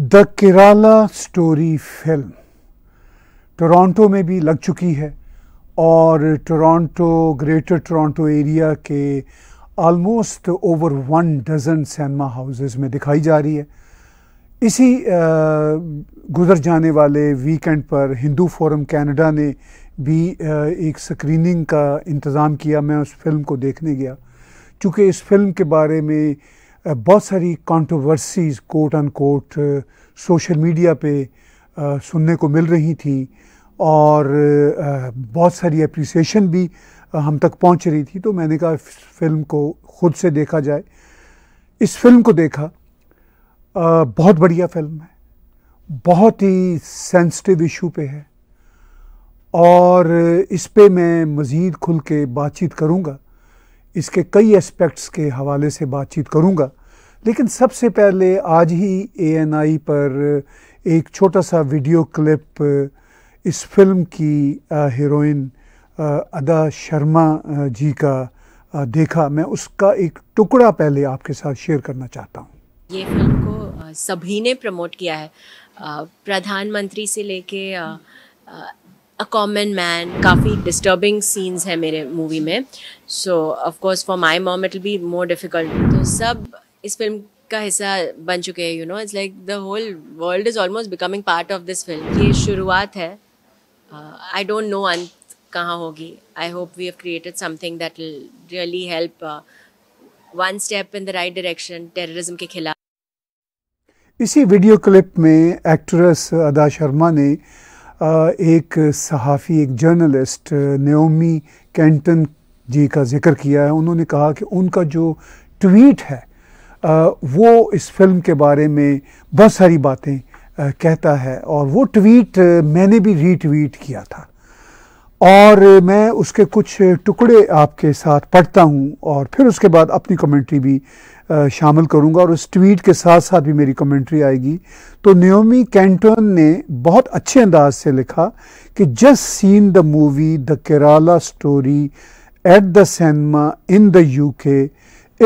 The Kerala Story film Toronto में भी लग चुकी है और टोरंटो ग्रेटर टोरंटो एरिया के almost over one dozen cinema houses में दिखाई जा रही है इसी गुजर जाने वाले वीकेंड पर हिंदू फोरम कनाडा ने भी एक स्क्रीनिंग का इंतज़ाम किया मैं उस फिल्म को देखने गया चूँकि इस फिल्म के बारे में बहुत सारी controversies quote unquote social media पे आ, सुनने को मिल रही थी और आ, बहुत सारी अप्रिसिएशन भी आ, हम तक पहुंच रही थी तो मैंने कहा फिल्म को ख़ुद से देखा जाए इस फिल्म को देखा बहुत बढ़िया फिल्म है बहुत ही सेंसिटिव इशू पे है और इस पे मैं मज़ीद खुल के बातचीत करूँगा इसके कई एस्पेक्ट्स के हवाले से बातचीत करूँगा लेकिन सबसे पहले आज ही ए पर एक छोटा सा वीडियो क्लिप इस फिल्म की हीरोइन अदा शर्मा जी का देखा मैं उसका एक टुकड़ा पहले आपके साथ शेयर करना चाहता हूँ ये फिल्म को सभी ने प्रमोट किया है प्रधानमंत्री से लेके अ कॉमन मैन काफ़ी डिस्टर्बिंग सीन्स हैं मेरे मूवी में so of course for my mom it be more difficult तो सब इस फिल्म का हिस्सा बन चुके हैं you know it's like the whole world is almost becoming part of this film ये शुरुआत है आई डोंट नो अंत कहाँ होगी I hope we have created something that really help one step in the right direction terrorism के खिलाफ इसी video clip में एक्ट्रेस अदा शर्मा ने एक सहाफ़ी एक जर्नलिस्ट नयोमी कैंटन जी का जिक्र किया है उन्होंने कहा कि उनका जो ट्वीट है वो इस फिल्म के बारे में बहुत सारी बातें कहता है और वो ट्वीट मैंने भी रीट्वीट किया था और मैं उसके कुछ टुकड़े आपके साथ पढ़ता हूँ और फिर उसके बाद अपनी कमेंट्री भी शामिल करूंगा और उस ट्वीट के साथ साथ भी मेरी कमेंट्री आएगी तो न्योमी कैंटोन ने बहुत अच्छे अंदाज से लिखा कि just seen the movie The Kerala Story at the cinema in the UK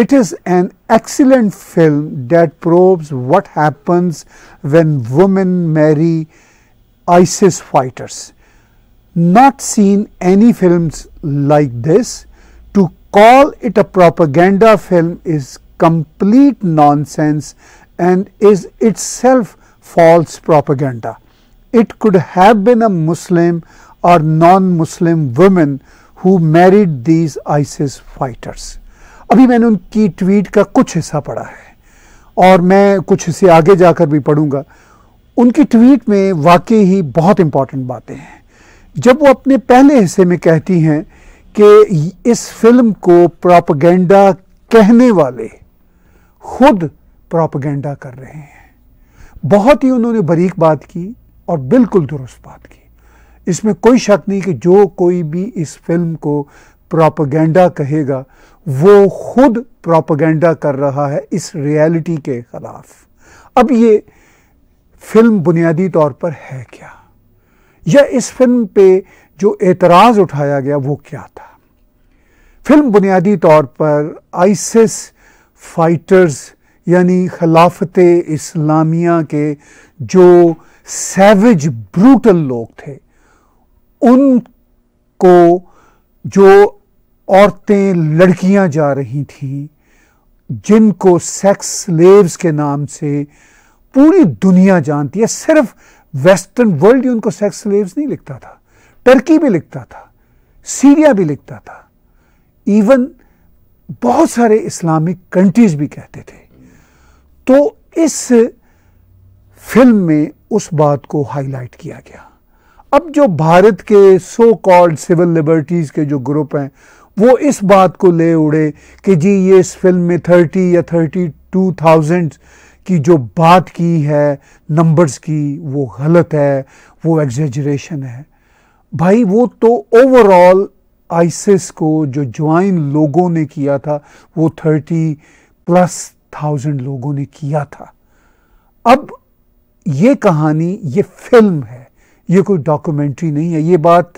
it is an excellent film that probes what happens when women marry ISIS fighters not seen any film like this to call it a propaganda film is complete nonsense and is itself false propaganda. It could have been a Muslim or non-Muslim woman who married these ISIS fighters. अभी मैंने उनकी tweet का कुछ हिस्सा पढ़ा है और मैं कुछ हिस्से आगे जाकर भी पढ़ूंगा उनकी ट्वीट में वाकई ही बहुत इम्पॉर्टेंट बातें हैं जब वो अपने पहले हिस्से में कहती हैं कि इस फिल्म को प्रोपगेंडा कहने वाले खुद प्रोपगेंडा कर रहे हैं बहुत ही उन्होंने बारीक बात की और बिल्कुल दुरुस्त बात की इसमें कोई शक नहीं कि जो कोई भी इस फिल्म को प्रोपगेंडा कहेगा वो खुद प्रोपगेंडा कर रहा है इस रियलिटी के खिलाफ अब ये फिल्म बुनियादी तौर पर है क्या या इस फिल्म पे जो एतराज़ उठाया गया वो क्या था फिल्म बुनियादी तौर पर आइसिस फाइटर्स यानी खिलाफत इस्लामिया के जो सेवेज ब्रूटल लोग थे उनको जो औरतें लड़कियां जा रही थीं जिनको सेक्स स्लेव्स के नाम से पूरी दुनिया जानती है सिर्फ वेस्टर्न वर्ल्ड ही उनको सेक्स स्लेव्स नहीं लिखता था टर्की भी लिखता था सीरिया भी लिखता था इवन बहुत सारे इस्लामिक कंट्रीज भी कहते थे तो इस फिल्म में उस बात को हाईलाइट किया गया अब जो भारत के सो कॉल्ड सिविल लिबर्टीज़ के जो ग्रुप हैं वो इस बात को ले उड़े कि जी ये इस फिल्म में थर्टी या थर्टी टू थाउजेंड की जो बात की है नंबर्स की वो गलत है वो एग्जेजरेशन है भाई वो तो ओवरऑल आइसिस को जो ज्वाइन लोगों ने किया था वो थर्टी प्लस थाउजेंड लोगों ने किया था अब ये कहानी ये फिल्म है ये कोई डॉक्यूमेंट्री नहीं है ये बात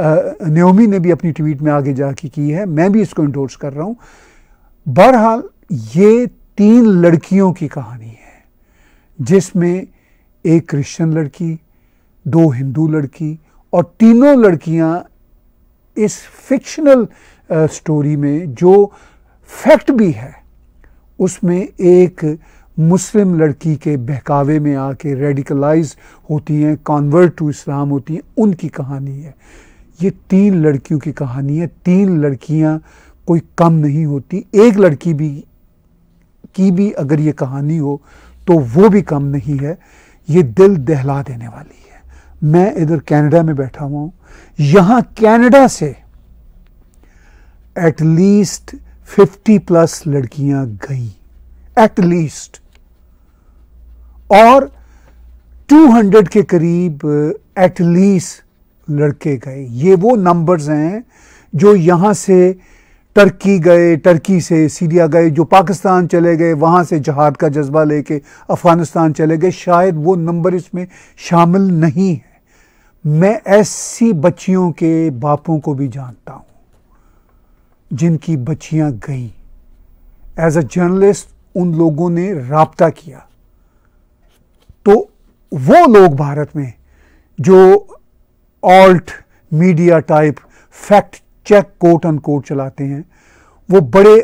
न्योमी ने भी अपनी ट्वीट में आगे जाके की है मैं भी इसको इंडोर्स कर रहा हूं बहरहाल ये तीन लड़कियों की कहानी है जिसमें एक क्रिश्चियन लड़की दो हिंदू लड़की और तीनों लड़कियां इस फिक्शनल स्टोरी uh, में जो फैक्ट भी है उसमें एक मुस्लिम लड़की के बहकावे में आके रेडिकलाइज होती हैं कॉन्वर्ट टू इस्लाम होती हैं उनकी कहानी है ये तीन लड़कियों की कहानी है तीन लड़कियां कोई कम नहीं होती एक लड़की भी की भी अगर ये कहानी हो तो वो भी कम नहीं है ये दिल दहला देने वाली मैं इधर कनाडा में बैठा हुआ हूँ यहाँ कनाडा से एटलीस्ट फिफ्टी प्लस लड़कियां गई एटलीस्ट और टू हंड्रेड के करीब एटलीस्ट uh, लड़के गए ये वो नंबर्स हैं जो यहां से टर्की गए टर्की से सीरिया गए जो पाकिस्तान चले गए वहां से जहाद का जज्बा लेके अफ़गानिस्तान चले गए शायद वो नंबर इसमें शामिल नहीं है मैं ऐसी बच्चियों के बापों को भी जानता हूं जिनकी बच्चियां गई एज अ जर्नलिस्ट उन लोगों ने रबता किया तो वो लोग भारत में जो alt media type fact check quote end quote चलाते हैं वो बड़े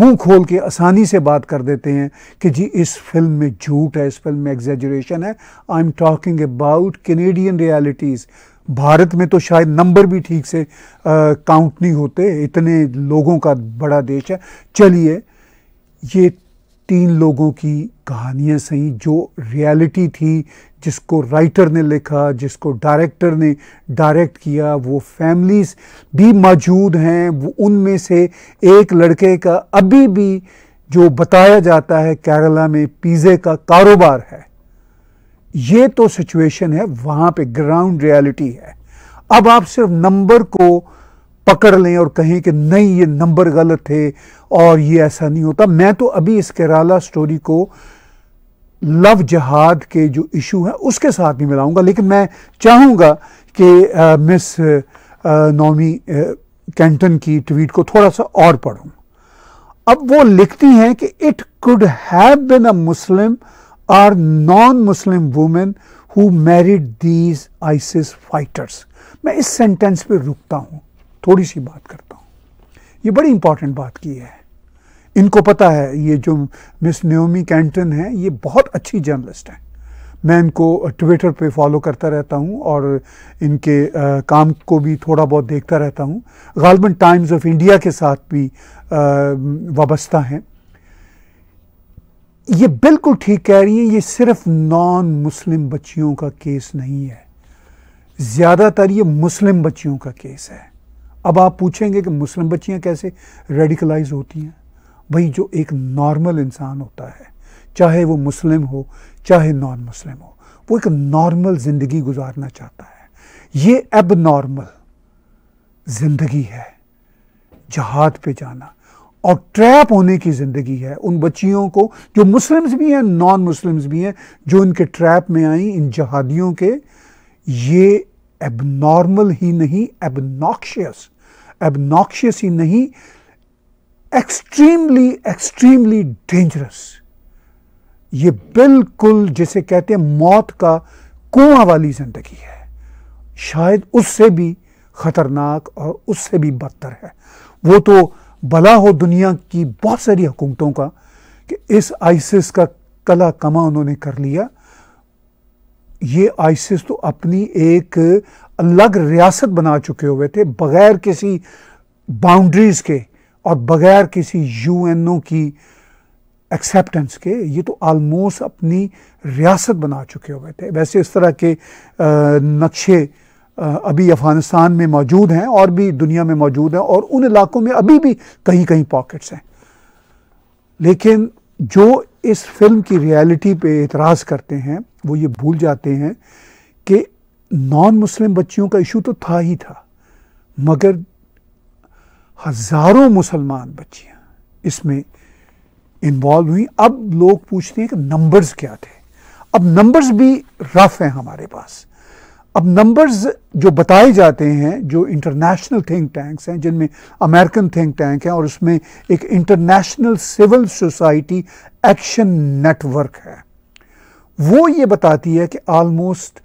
मुंह खोल के आसानी से बात कर देते हैं कि जी इस फिल्म में झूठ है इस फिल्म में एग्जेजरेशन है I am talking about Canadian realities भारत में तो शायद नंबर भी ठीक से काउंट नहीं होते इतने लोगों का बड़ा देश है चलिए ये तीन लोगों की कहानियां सही जो रियलिटी थी जिसको राइटर ने लिखा जिसको डायरेक्टर ने डायरेक्ट किया वो फैमिलीज भी मौजूद हैं वो उनमें से एक लड़के का अभी भी जो बताया जाता है केरला में पिज़्ज़े का कारोबार है ये तो सिचुएशन है वहाँ पे ग्राउंड रियलिटी है अब आप सिर्फ नंबर को पकड़ लें और कहें कि नहीं ये नंबर गलत है और ये ऐसा नहीं होता मैं तो अभी इस केराला स्टोरी को लव जहाद के जो इशू है उसके साथ भी मिलाऊंगा लेकिन मैं चाहूंगा कि मिस नौमी कैंटन की ट्वीट को थोड़ा सा और पढ़ूं अब वो लिखती हैं कि it could have been a Muslim or non Muslim women who married these ISIS fighters मैं इस सेंटेंस पे रुकता हूँ थोड़ी सी बात करता हूँ ये बड़ी इंपॉर्टेंट बात की है इनको पता है ये जो मिस न्योमी कैंटन है ये बहुत अच्छी जर्नलिस्ट हैं मैं इनको ट्विटर पे फॉलो करता रहता हूँ और इनके आ, काम को भी थोड़ा बहुत देखता रहता हूँ गालबन टाइम्स ऑफ इंडिया के साथ भी वाबस्ता हैं ये बिल्कुल ठीक कह रही हैं ये सिर्फ नॉन मुस्लिम बच्चियों का केस नहीं है ज़्यादातर ये मुस्लिम बच्चियों का केस है अब आप पूछेंगे कि मुस्लिम बच्चियां कैसे रेडिकलाइज होती हैं भाई जो एक नॉर्मल इंसान होता है चाहे वो मुस्लिम हो चाहे नॉन मुस्लिम हो वो एक नॉर्मल ज़िंदगी गुजारना चाहता है ये अब नॉर्मल ज़िंदगी है जहाद पे जाना और ट्रैप होने की ज़िंदगी है उन बच्चियों को जो मुस्लिम्स भी हैं नॉन मुस्लिम्स भी हैं जो इनके ट्रैप में आई इन जहादियों के ये एबनॉर्मल ही नहीं एबनॉक्शियस एबनॉक्शियस ही नहीं एक्सट्रीमली एक्सट्रीमली डेंजरस ये बिल्कुल जिसे कहते हैं मौत का कुआं वाली जिंदगी है शायद उससे भी ख़तरनाक और उससे भी बदतर है वो तो भला हो दुनिया की बहुत सारी हुकूमतों का कि इस आइसिस का कला कमा उन्होंने कर लिया ये आइसिस तो अपनी एक अलग रियासत बना चुके हुए थे बग़ैर किसी बाउंड्रीज के और बग़ैर किसी यूएनओ की एक्सेप्टेंस के ये तो आलमोस्ट अपनी रियासत बना चुके हुए थे वैसे इस तरह के नक्शे अभी अफ़गानिस्तान में मौजूद हैं और भी दुनिया में मौजूद हैं और उन इलाकों में अभी भी कहीं कहीं पॉकेट्स हैं लेकिन जो इस फिल्म की रियलिटी पे एतराज़ करते हैं वो ये भूल जाते हैं नॉन मुस्लिम बच्चियों का इशू तो था ही था मगर हज़ारों मुसलमान बच्चियां इसमें इन्वॉल्व हुई अब लोग पूछते हैं कि नंबर्स क्या थे अब नंबर्स भी रफ हैं हमारे पास अब नंबर्स जो बताए जाते हैं जो इंटरनेशनल थिंक टैंक्स हैं जिनमें अमेरिकन थिंक टैंक हैं और उसमें एक international civil society action network है वो ये बताती है कि आलमोस्ट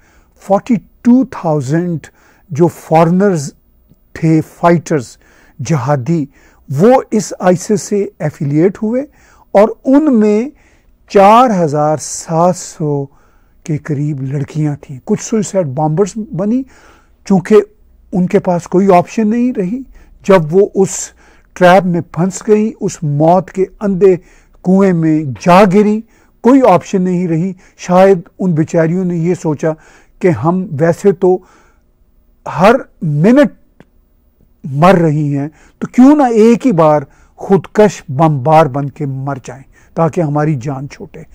42 2000 जो फॉरनर्स थे फाइटर्स जहादी वो इस आइसिस से एफिलिएट हुए और उनमें 4700 के करीब लड़कियां थीं कुछ सुइसाइड बॉम्बर्स बनी चूँकि उनके पास कोई ऑप्शन नहीं रही जब वो उस ट्रैप में फंस गई उस मौत के अंधे कुएं में जा गिरी कोई ऑप्शन नहीं रही शायद उन बेचारियों ने ये सोचा कि हम वैसे तो हर मिनट मर रही हैं तो क्यों ना एक ही बार खुदकश बमबार बन के मर जाएं ताकि हमारी जान छूटे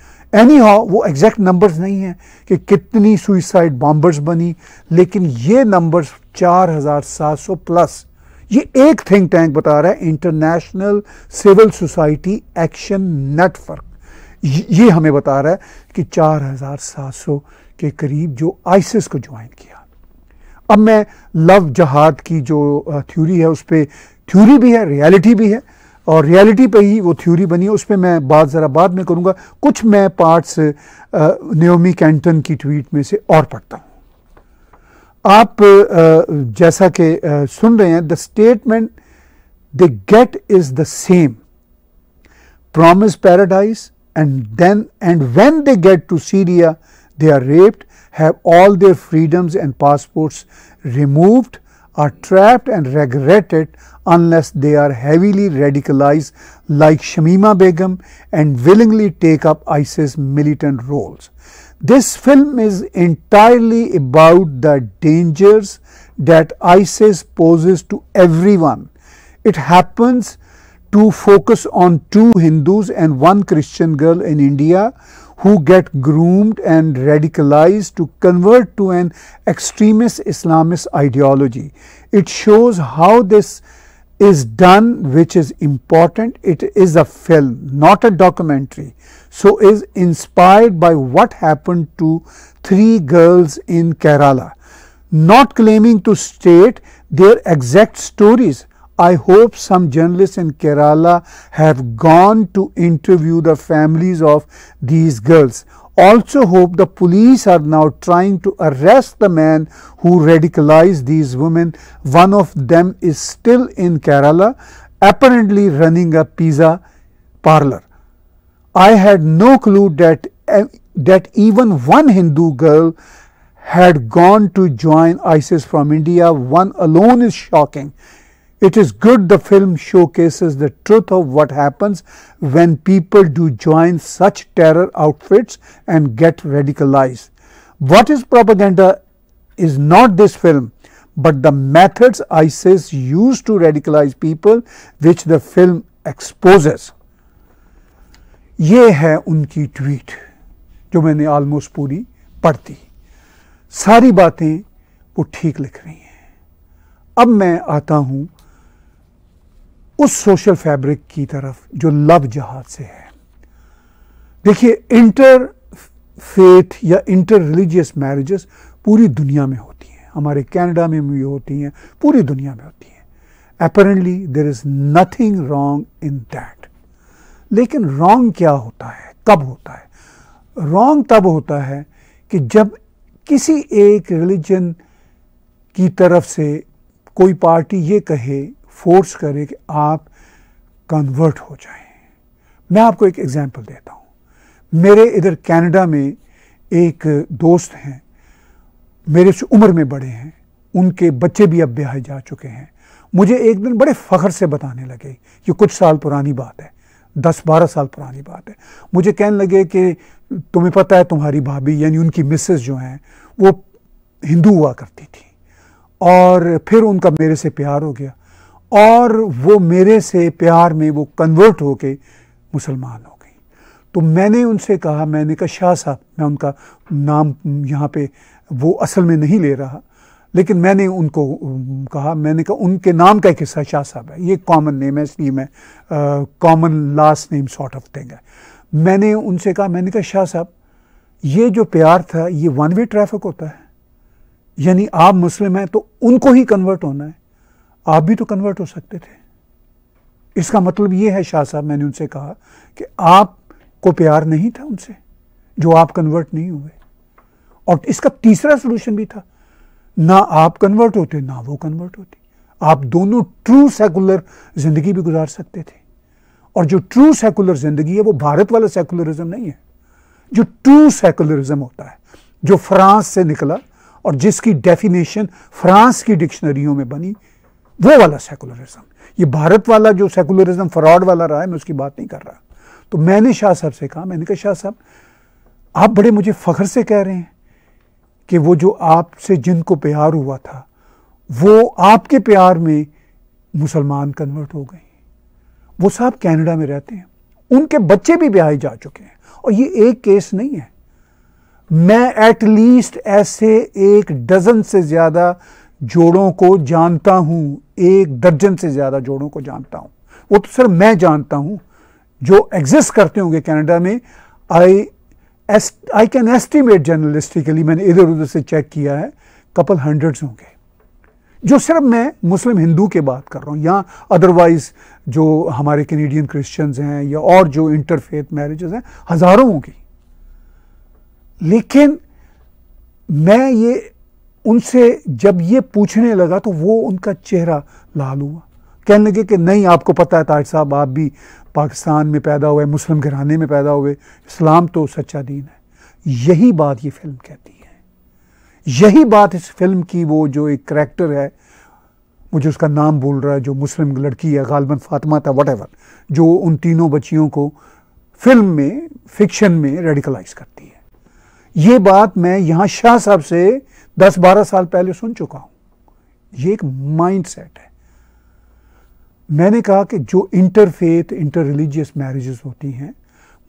एनी हाउ वो एग्जैक्ट नंबर्स नहीं हैं कि कितनी सुइसाइड बॉम्बर्स बनी लेकिन ये नंबर्स 4,700 प्लस ये एक थिंक टैंक बता रहा है international civil society action network ये हमें बता रहा है कि 4,700 के करीब जो आइसिस को ज्वाइन किया अब मैं लव जहाद की जो थ्योरी है उस पर थ्योरी भी है रियलिटी भी है और रियलिटी पे ही वो थ्योरी बनी है उस पर मैं बात ज़रा बाद में करूँगा कुछ मैं पार्ट्स न्योमी कैंटन की ट्वीट में से और पढ़ता हूँ आप जैसा कि सुन रहे हैं the statement they get is the same promise paradise and then and when they get to Syria they are raped, have all their freedoms and passports removed, are trapped and regretted unless they are heavily radicalized like Shamima Begum and willingly take up ISIS militant roles. This film is entirely about the dangers that ISIS poses to everyone. It happens to focus on two Hindus and one Christian girl in India who get groomed and radicalized to convert to an extremist Islamist ideology. It shows how this is done which is important. It is a film not a documentary. So, is inspired by what happened to three girls in Kerala not claiming to state their exact stories, I hope some journalists in Kerala have gone to interview the families of these girls. Also hope the police are now trying to arrest the man who radicalized these women. One of them is still in Kerala apparently running a pizza parlor. I had no clue that, eh, that even one Hindu girl had gone to join ISIS from India. One alone is shocking. It is good the film showcases the truth of what happens when people do join such terror outfits and get radicalized. What is propaganda is not this film, but the methods ISIS used to radicalize people which the film exposes. ये है उनकी tweet जो मैंने almost पूरी पढ़ दी सारी बातें वो ठीक लिख रही हैं अब मैं आता हूँ उस सोशल फैब्रिक की तरफ जो लव जहाज से है देखिए इंटर फेथ या इंटर रिलीजियस मैरिजेस पूरी दुनिया में होती हैं हमारे कनाडा में भी होती हैं पूरी दुनिया में होती हैं apparently there is nothing wrong in that लेकिन रॉन्ग क्या होता है कब होता है रॉन्ग तब होता है कि जब किसी एक रिलीजन की तरफ से कोई पार्टी ये कहे फोर्स करे कि आप कन्वर्ट हो जाएं मैं आपको एक एग्जांपल देता हूँ मेरे इधर कनाडा में एक दोस्त हैं मेरे से उम्र में बड़े हैं उनके बच्चे भी अब ब्याह जा चुके हैं मुझे एक दिन बड़े फ़ख्र से बताने लगे ये कुछ साल पुरानी बात है दस बारह साल पुरानी बात है मुझे कहने लगे कि तुम्हें पता है तुम्हारी भाभी यानी उनकी मिसेस जो हैं वो हिंदू हुआ करती थी और फिर उनका मेरे से प्यार हो गया और वो मेरे से प्यार में वो कन्वर्ट होके मुसलमान हो गई तो मैंने उनसे कहा मैंने कहा शाह साहब मैं उनका नाम यहाँ पे वो असल में नहीं ले रहा लेकिन मैंने उनको कहा मैंने कहा उनके नाम का एक हिस्सा शाह साहब है ये कॉमन नेम है इसलिए मैं common last name sort of thing है मैंने उनसे कहा मैंने कहा शाह साहब ये जो प्यार था ये वन वे ट्रैफिक होता है यानी आप मुस्लिम हैं तो उनको ही कन्वर्ट होना है आप भी तो कन्वर्ट हो सकते थे इसका मतलब ये है शाह साहब मैंने उनसे कहा कि आप को प्यार नहीं था उनसे जो आप कन्वर्ट नहीं हुए और इसका तीसरा सोल्यूशन भी था ना आप कन्वर्ट होते ना वो कन्वर्ट होती आप दोनों ट्रू सेकुलर जिंदगी भी गुजार सकते थे और जो ट्रू सेकुलर जिंदगी है वो भारत वाला सेकुलरिज्म नहीं है जो ट्रू सेकुलरिज्म होता है जो फ्रांस से निकला और जिसकी डेफिनेशन फ्रांस की डिक्शनरियों में बनी वो वाला सेकुलरिज्म ये भारत वाला जो सेकुलरिज्म फ्रॉड वाला रहा है मैं उसकी बात नहीं कर रहा तो मैंने शाह साहब से कहा मैंने कहा शाह साहब आप बड़े मुझे फ़ख्र से कह रहे हैं कि वो जो आपसे जिनको प्यार हुआ था वो आपके प्यार में मुसलमान कन्वर्ट हो गए वो साहब कैनेडा में रहते हैं उनके बच्चे भी ब्याह जा चुके हैं और ये एक केस नहीं है मैं एटलीस्ट ऐसे एक डजन से ज़्यादा जोड़ों को जानता हूं एक दर्जन से ज़्यादा जोड़ों को जानता हूं वो तो सिर्फ मैं जानता हूं जो एग्जिस्ट करते होंगे कनाडा में आई आई कैन एस्टिमेट जर्नलिस्टिकली मैंने इधर उधर से चेक किया है कपल हंड्रेड्स होंगे जो सिर्फ मैं मुस्लिम हिंदू के बात कर रहा हूँ या अदरवाइज जो हमारे कैनेडियन क्रिश्चियंस हैं या और जो इंटरफेथ मैरिजेस हैं हज़ारों होंगी लेकिन मैं ये उनसे जब ये पूछने लगा तो वो उनका चेहरा लाल हुआ कहने लगे कि नहीं आपको पता है ताज साहब आप भी पाकिस्तान में पैदा हुए मुस्लिम घराने में पैदा हुए इस्लाम तो सच्चा दीन है यही बात ये फिल्म कहती है यही बात इस फिल्म की वो जो एक करेक्टर है मुझे उसका नाम बोल रहा है जो मुस्लिम लड़की है गालबन फातिमा था वट जो उन तीनों बच्चियों को फिल्म में फिक्शन में रेडिकलाइज करती है ये बात मैं यहाँ शाह साहब से दस बारह साल पहले सुन चुका हूं ये एक माइंड सेट है मैंने कहा कि जो इंटरफेथ इंटर रिलीजियस मैरिजेस होती हैं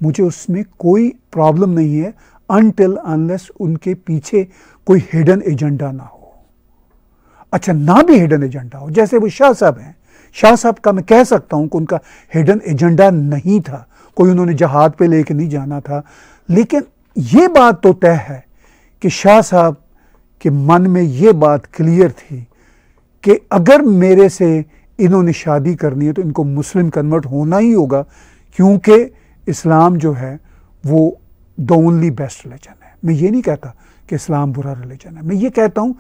मुझे उसमें कोई प्रॉब्लम नहीं है अनटिल अनलेस उनके पीछे कोई हिडन एजेंडा ना हो अच्छा ना भी हिडन एजेंडा हो जैसे वो शाह साहब हैं शाह साहब का मैं कह सकता हूं कि उनका हिडन एजेंडा नहीं था कोई उन्होंने जहाज पे लेके नहीं जाना था लेकिन ये बात तो तय है कि शाह साहब कि मन में ये बात क्लियर थी कि अगर मेरे से इन्होंने शादी करनी है तो इनको मुस्लिम कन्वर्ट होना ही होगा क्योंकि इस्लाम जो है वो द ओनली बेस्ट रिलीजन है मैं ये नहीं कहता कि इस्लाम बुरा रिलीजन है मैं ये कहता हूँ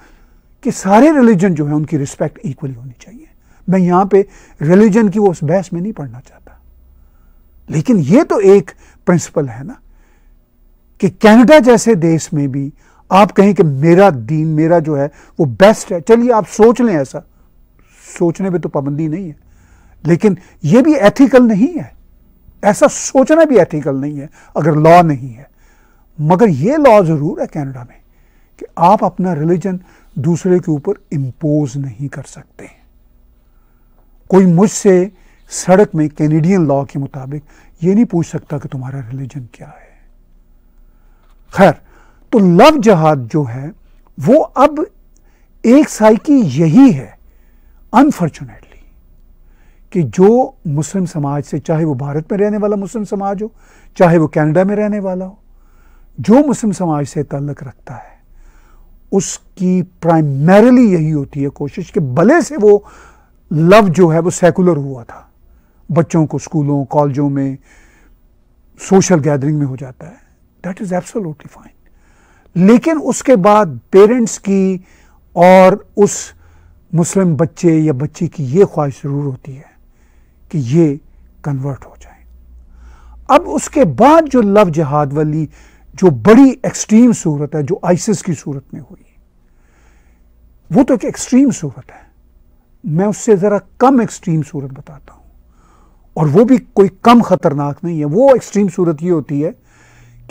कि सारे रिलीजन जो है उनकी रिस्पेक्ट इक्वली होनी चाहिए मैं यहाँ पे रिलीजन की वो उस बहस में नहीं पढ़ना चाहता लेकिन ये तो एक प्रिंसिपल है ना कि कनाडा जैसे देश में भी आप कहें कि मेरा दीन मेरा जो है वो बेस्ट है चलिए आप सोच लें ऐसा सोचने पे तो पाबंदी नहीं है लेकिन ये भी एथिकल नहीं है ऐसा सोचना भी एथिकल नहीं है अगर लॉ नहीं है मगर ये लॉ ज़रूर है कनाडा में कि आप अपना रिलीजन दूसरे के ऊपर इम्पोज नहीं कर सकते कोई मुझसे सड़क में कैनेडियन लॉ के मुताबिक ये नहीं पूछ सकता कि तुम्हारा रिलीजन क्या है खैर तो लव जहाद जो है वो अब एक साइकी यही है अनफॉर्चुनेटली कि जो मुस्लिम समाज से चाहे वो भारत में रहने वाला मुस्लिम समाज हो चाहे वो कनाडा में रहने वाला हो जो मुस्लिम समाज से ताल्लक रखता है उसकी प्राइमरली यही होती है कोशिश कि भले से वो लव जो है वो सेकुलर हुआ था बच्चों को स्कूलों कॉलेजों में सोशल गैदरिंग में हो जाता है दैट इज़ एब्सोल्युटली फाइन लेकिन उसके बाद पेरेंट्स की और उस मुस्लिम बच्चे या बच्ची की ये ख्वाहिश ज़रूर होती है कि ये कन्वर्ट हो जाए अब उसके बाद जो लव जहाद वाली जो बड़ी एक्सट्रीम सूरत है जो आइसिस की सूरत में हुई वो तो एक एक्सट्रीम सूरत है मैं उससे ज़रा कम एक्सट्रीम सूरत बताता हूँ और वो भी कोई कम ख़तरनाक नहीं है वो एक्सट्रीम सूरत ये होती है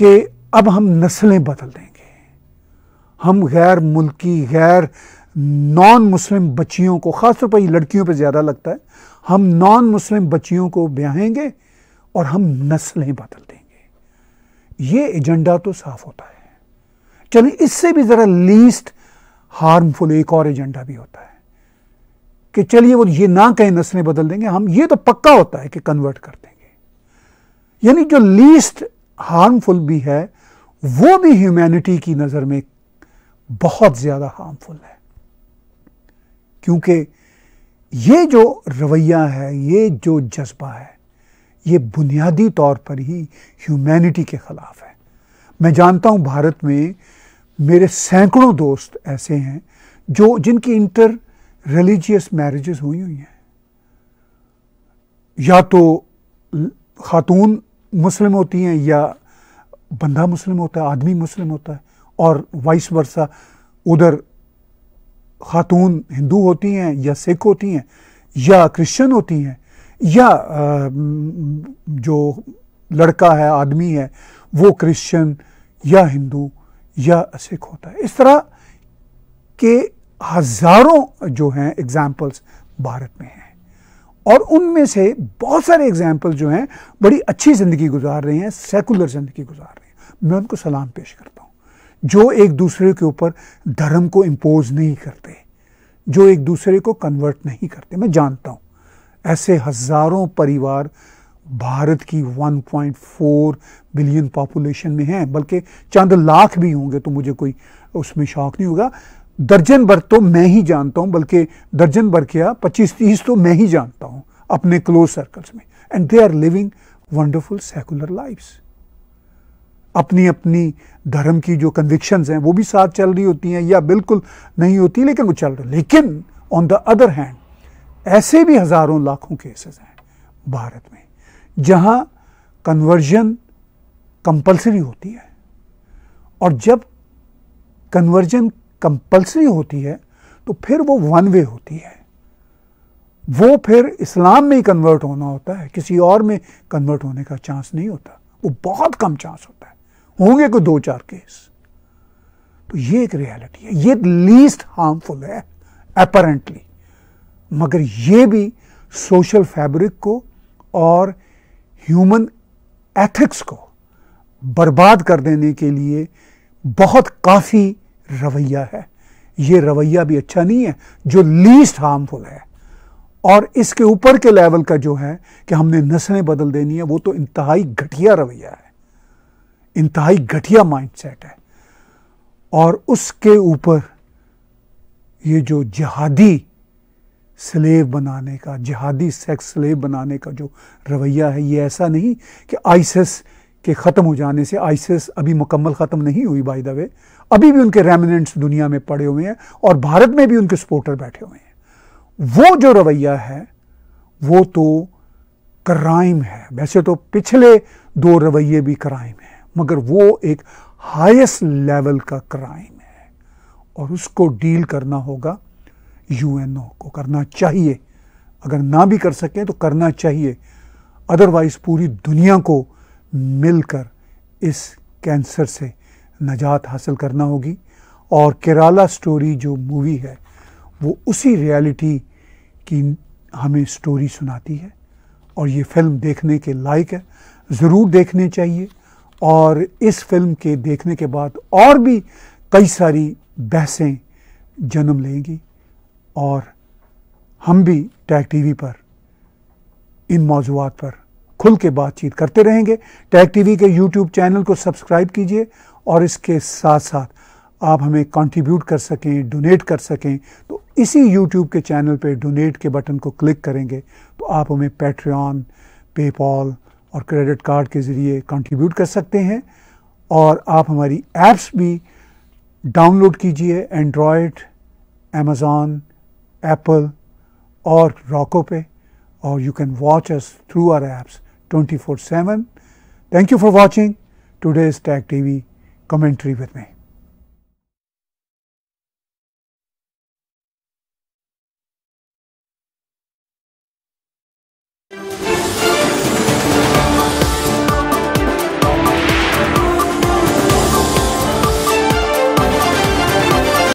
कि अब हम नस्लें बदल देंगे हम गैर मुल्की गैर नॉन मुस्लिम बच्चियों को ख़ासतौर पर ये लड़कियों पे ज़्यादा लगता है हम नॉन मुस्लिम बच्चियों को ब्याहेंगे और हम नस्लें बदल देंगे ये एजेंडा तो साफ होता है चलिए इससे भी ज़रा लीस्ट हार्मफुल एक और एजेंडा भी होता है कि चलिए वो ये ना कहें नस्लें बदल देंगे हम ये तो पक्का होता है कि कन्वर्ट कर देंगे यानी जो लीस्ट हार्मफुल भी है वो भी ह्यूमैनिटी की नज़र में बहुत ज़्यादा हार्मफुल है क्योंकि ये जो रवैया है ये जो जज्बा है ये बुनियादी तौर पर ही ह्यूमैनिटी के ख़िलाफ़ है मैं जानता हूँ भारत में मेरे सैकड़ों दोस्त ऐसे हैं जो जिनकी इंटर रिलीजियस मैरिजेस हुई हुई हैं या तो ख़ातून मुस्लिम होती हैं या बंदा मुस्लिम होता है आदमी मुस्लिम होता है और वाइस वर्षा उधर खातून हिंदू होती हैं या सिख होती हैं या क्रिश्चियन होती हैं या जो लड़का है आदमी है वो क्रिश्चियन या हिंदू या सिख होता है इस तरह के हज़ारों जो हैं एग्ज़ाम्पल्स भारत में हैं और उनमें से बहुत सारे एग्जाम्पल जो हैं बड़ी अच्छी ज़िंदगी गुजार रहे हैं सेकुलर ज़िंदगी गुजार रहे हैं मैं उनको सलाम पेश करता हूँ जो एक दूसरे के ऊपर धर्म को इम्पोज नहीं करते जो एक दूसरे को कन्वर्ट नहीं करते मैं जानता हूँ ऐसे हज़ारों परिवार भारत की 1.4 बिलियन पॉपुलेशन में हैं बल्कि चंद लाख भी होंगे तो मुझे कोई उसमें शौक नहीं होगा दर्जन भर तो मैं ही जानता हूँ बल्कि दर्जन भर क्या पच्चीस तीस तो मैं ही जानता हूँ अपने क्लोज सर्कल्स में and they are living wonderful secular lives अपनी अपनी धर्म की जो कन्विक्शंस हैं वो भी साथ चल रही होती हैं या बिल्कुल नहीं होती लेकिन वो चल रही लेकिन ऑन द अदर हैंड ऐसे भी हज़ारों लाखों केसेस हैं भारत में जहाँ कन्वर्जन कंपलसरी होती है और जब कन्वर्जन कंपलसरी होती है तो फिर वो वन वे होती है वो फिर इस्लाम में ही कन्वर्ट होना होता है किसी और में कन्वर्ट होने का चांस नहीं होता वो बहुत कम चांस होता है होंगे कोई दो चार केस तो ये एक रियलिटी है ये लीस्ट हार्मफुल है अपरेंटली मगर ये भी सोशल फैब्रिक को और ह्यूमन एथिक्स को बर्बाद कर देने के लिए बहुत काफ़ी रवैया है ये रवैया भी अच्छा नहीं है जो लीस्ट हार्मफुल है और इसके ऊपर के लेवल का जो है कि हमने नस्लें बदल देनी है वो तो इंतहाई घटिया रवैया है इंतहाई घटिया माइंडसेट है और उसके ऊपर ये जो जहादी स्लेव बनाने का जहादी सेक्स स्लेव बनाने का जो रवैया है ये ऐसा नहीं कि आइसिस के ख़त्म हो जाने से आइसिस अभी मुकम्मल ख़त्म नहीं हुई बाई द वे अभी भी उनके रेमिनेंट्स दुनिया में पड़े हुए हैं और भारत में भी उनके सपोर्टर बैठे हुए हैं वो जो रवैया है वो तो क्राइम है वैसे तो पिछले दो रवैये भी क्राइम है मगर वो एक हाईएस्ट लेवल का क्राइम है और उसको डील करना होगा यूएनओ को करना चाहिए अगर ना भी कर सकें तो करना चाहिए अदरवाइज पूरी दुनिया को मिलकर इस कैंसर से नजात हासिल करना होगी और केराला स्टोरी जो मूवी है वो उसी रियलिटी की हमें स्टोरी सुनाती है और ये फिल्म देखने के लायक है ज़रूर देखने चाहिए और इस फिल्म के देखने के बाद और भी कई सारी बहसें जन्म लेंगी और हम भी टैग टीवी पर इन मौजूद पर खुल के बातचीत करते रहेंगे टैग टीवी के यूट्यूब चैनल को सब्सक्राइब कीजिए और इसके साथ साथ आप हमें कंट्रीब्यूट कर सकें डोनेट कर सकें तो इसी यूट्यूब के चैनल पे डोनेट के बटन को क्लिक करेंगे तो आप हमें पेट्रियन पेपॉल और क्रेडिट कार्ड के ज़रिए कंट्रीब्यूट कर सकते हैं और आप हमारी ऐप्स भी डाउनलोड कीजिए एंड्रॉयड अमेज़ॉन एप्पल और रॉको पे और you can watch us through our apps 24/7 you for watching today's Tag T V commentary with me.